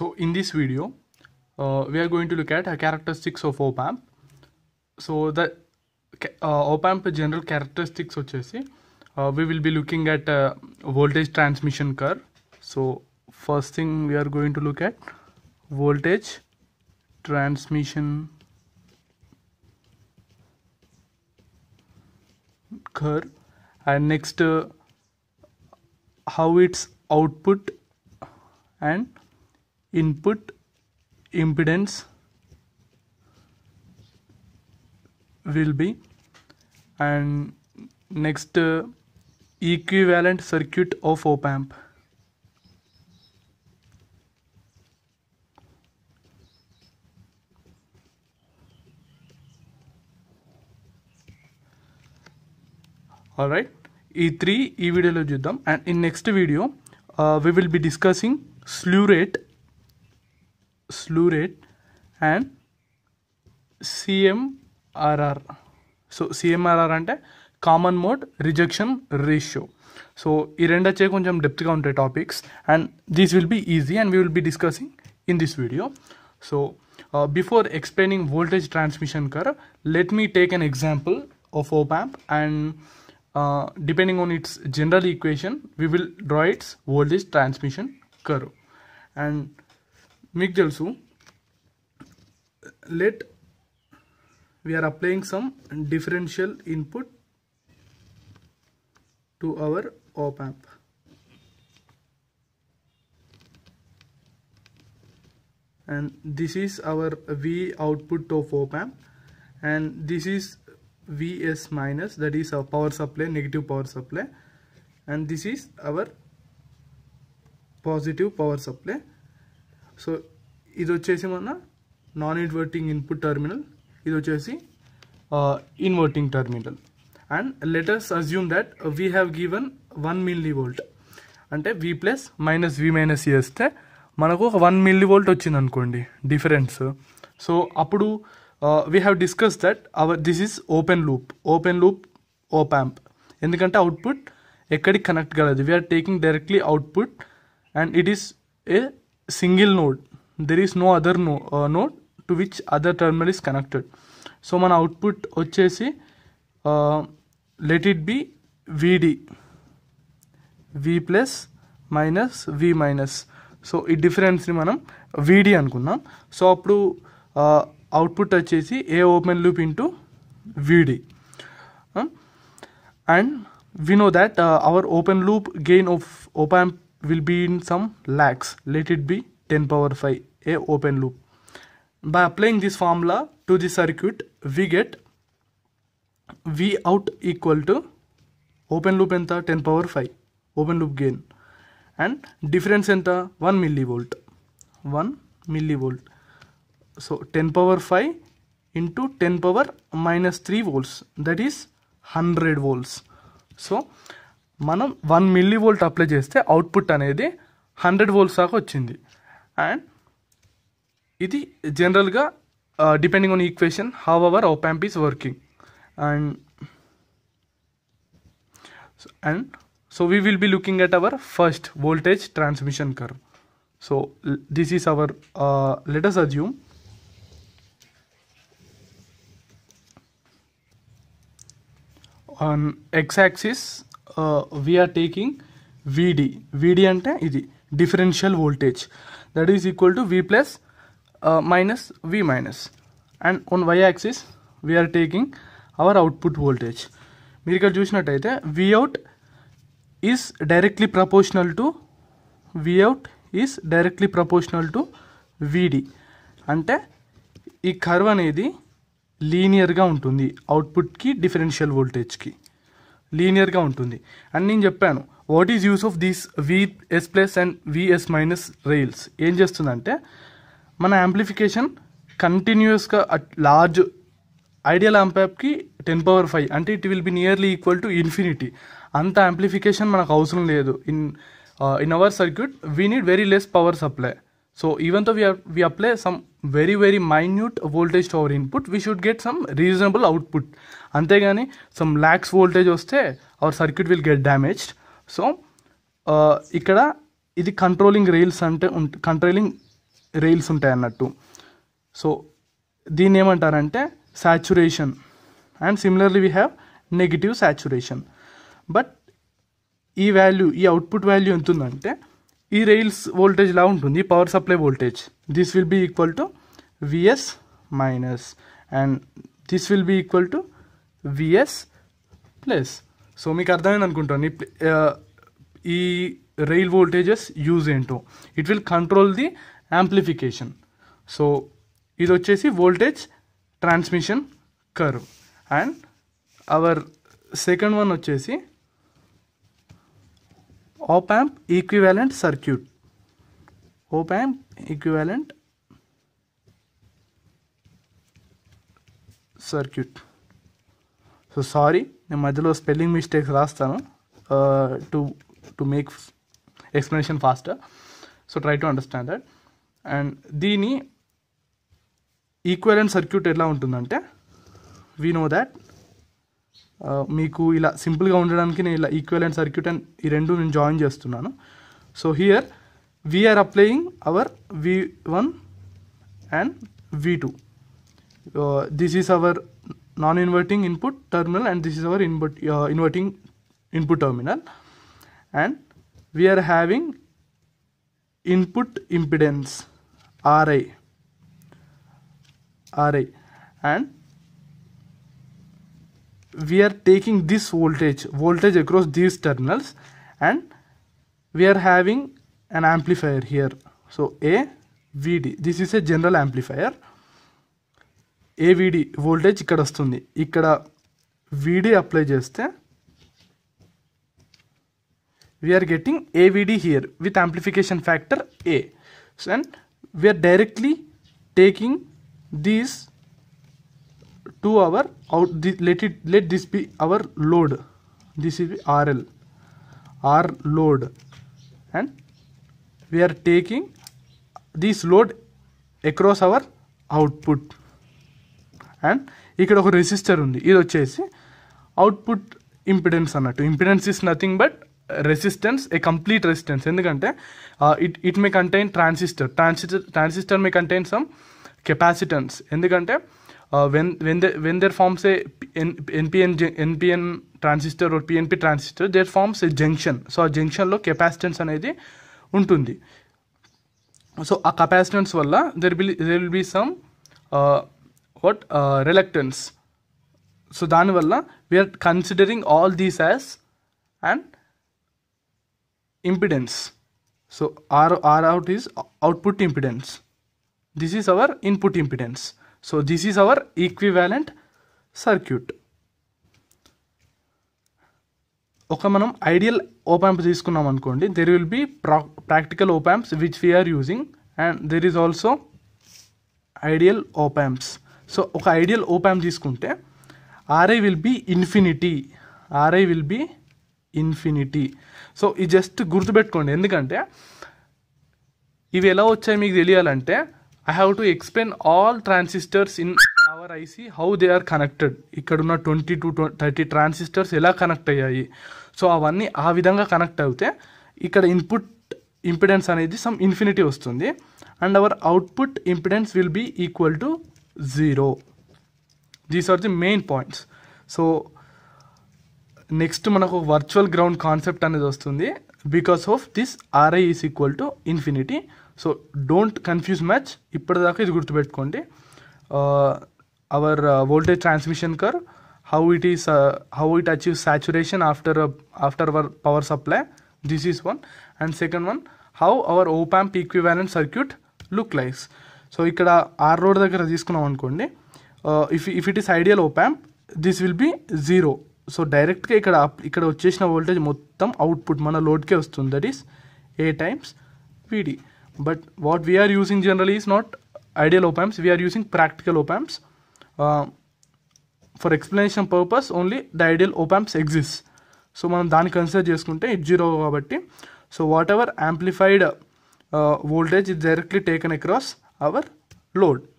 so in this video uh, we are going to look at a characteristics of op-amp so the uh, op-amp general characteristics uh, we will be looking at uh, voltage transmission curve so first thing we are going to look at voltage transmission curve and next uh, how its output and input impedance will be and next uh, equivalent circuit of op amp Alright, E3, E video and in next video uh, we will be discussing slew rate. Slew rate and CMRR. So CMRR అంటే common mode rejection ratio so ఈ రెండు వచ్చే కొంచెం డెప్త్గా ఉంటాయి topics and these will be easy and we will be discussing in this video so before explaining voltage transmission curve let me take an example of op amp and depending on its general equation we will draw its voltage transmission curve and మీకు తెలుసు let we're applying some differential input to our op amp and this is our V output of op-amp and this is Vs minus that is our power supply negative power supply and this is our positive power supply so ఇది వచ్చేసి మన non inverting input terminal ఇది వచ్చేసి inverting terminal and let us assume that we have given one millivolt అంటే V plus minus V minus చేస్తే మనకు ఒక one millivolt వచ్చింది అనుకోండి డిఫరెన్స్ సో అప్పుడు we have discuss that our this is open loop open loop amp ఎందుకంటే output ఎక్కడికి connect కాలేదు we're taking directly output and it is a single node there is no other no node to which other terminal is connected so మన output వచ్చేసి let it be VD V plus minus V minus so ఈ డిఫరెన్స్ని మనం విడి అనుకున్నాం so అప్పుడు output uh, వచ్చేసి A open loop into VD and we know know that open loop gain loop open will be in some lags. let it be 10 power 5 a open loop by applying this formula to the circuit we get v out equal to open loop enter 10 power 5 open loop gain and difference enta 1 millivolt 1 millivolt so 10 power 5 into 10 power minus 3 volts that is 100 volts so మనం one millivolt apply చేస్తే output అనేది hundred volts దాకా వచ్చింది and ఇది జనరల్గా depending on equation how our op amp is working and and so we will be looking at our first voltage transmission curve so this is our let us assume on X axis we're taking VD VD అంటే ఇది differential voltage that is equal to V plus minus V minus and on Y axis we're taking our output voltage మీరు ఇక్కడ చూసినట్టయితే V out is directly proportional to V out is directly proportional to VD అంటే ఈ curve అనేది లీనియర్గా ఉంటుంది అవుట్పుట్కి differential వోల్టేజ్కి లీనియర్గా ఉంటుంది and నేను చెప్పాను what is use of these VS plus and VS minus rails ఏం చేస్తుందంటే మన యాంప్లిఫికేషన్ కంటిన్యూస్గా అట్ లార్జ్ ఐడియల్ అంప్యాప్కి టెన్ పవర్ ఫైవ్ అంటే it will be nearly equal to infinity అంత యాంప్లిఫికేషన్ మనకు అవసరం లేదు in in our circuit we need very less power supply so ఈవెన్తో తో we apply some very very minute voltage to our input we should get some reasonable output అంతేగాని some lakhs voltage వస్తే our circuit will get damaged so ఇక్కడ ఇది controlling rails అంటే controlling rails ఉంటాయి అన్నట్టు సో దీన్ని ఏమంటారంటే saturation and similarly we have negative saturation but ఈ వాల్యూ ఈ అవుట్పుట్ వాల్యూ ఎంత ఉందంటే ఈ రైల్స్ వోల్టేజ్ లా ఉంటుంది power supply voltage this will be equal to VS minus and this will be equal to VS plus so మీకు అర్థమైంది అనుకుంటాను ఈ రైల్ వోల్టేజెస్ యూజ్ ఏంటో it will control the amplification so ఇది వచ్చేసి voltage transmission curve and our second one వచ్చేసి op amp equivalent circuit op amp equivalent circuit so sorry నేను మధ్యలో స్పెల్లింగ్ మిస్టేక్స్ రాస్తాను to to make explanation faster so try to understand that and దీని equivalent circuit ఎలా ఉంటుందంటే we know that మీకు ఇలా సింపుల్గా ఉండడానికి నేను ఇలా ఈక్వల్ అండ్ సర్క్యూట్ అండ్ ఈ రెండు నేను జాయిన్ చేస్తున్నాను so here we are applying our V one and V two this is our non inverting input terminal and this is our input inverting input terminal and we are having input impedance RI RI and we are taking this voltage voltage across these terminals and we are having an amplifier here so a vd this is a general amplifier avd voltage ikkada vastundi ikkada vd apply chesthe we are getting avd here with amplification factor a so and we are directly taking these our out the let it let this be our load this is rl r load and we are taking this load across our output and ఇక్కడ ఒక resistor ఉంది ఇది వచ్చేసి output impedance అన్నట్టు impedance is nothing but resistance a complete resistance ఎందుకంటే it it may contain transistor transistor transistor may contain some capacitance ఎందుకంటే when when they, when there forms a N, NPN transistor transistor PNP transistor there forms a junction so ఆ జంక్షన్లో capacitance అనేది ఉంటుంది so ఆ capacitance వల్ల there will there will be somewhat reluctance so దానివల్ల we are considering all these as and impedance so R R out is output impedance this is our input impedance So this is our equivalent circuit ఒక మనం ideal op amp తీసుకున్నాం అనుకోండి there will be ప్రా practical op amps which we are using and there is also ideal op amps so ఒక ideal op amp తీసుకుంటే RI will be infinity RI will be infinity so ఇది just గుర్తుపెట్టుకోండి ఎందుకంటే ఇవి ఎలా వచ్చాయి మీకు తెలియాలంటే I have to explain all transistors in our IC how they are connected ఇక్కడున్న ట్వంటీ టు థర్టీ ట్రాన్సిస్టర్స్ ఎలా కనెక్ట్ అయ్యాయి సో అవన్నీ ఆ విధంగా కనెక్ట్ అవుతే ఇక్కడ ఇన్పుట్ ఇంపిడెన్స్ అనేది సమ్ ఇన్ఫినిటీ వస్తుంది and our output impedance will be equal to zero these are the main points so next మనకు వర్చువల్ గ్రౌండ్ కాన్సెప్ట్ అనేది వస్తుంది because of this RI is equal to infinity so don't confuse much ఇప్పటిదాకా ఇది గుర్తుపెట్టుకోండి our voltage transmission curve how it is how it achieve saturation after after our power supply this is one and second one how our op amp equivalent circuit look likes so ఇక్కడ R load దగ్గర తీసుకున్నాం అనుకోండి if if it is ideal op amp this will B zero so డైరెక్ట్గా ఇక్కడ ఇక్కడ వచ్చేసిన voltage మొత్తం output మన లోడ్కే వస్తుంది that is a times PD but what we are using generally is not ideal op-amps we are using practical op-amps uh, for explanation purpose only the ideal op-amps exists so మనం దాన్ని consider చేసుకుంటే it zero కాబట్టి so whatever amplified voltage it directly taken across our load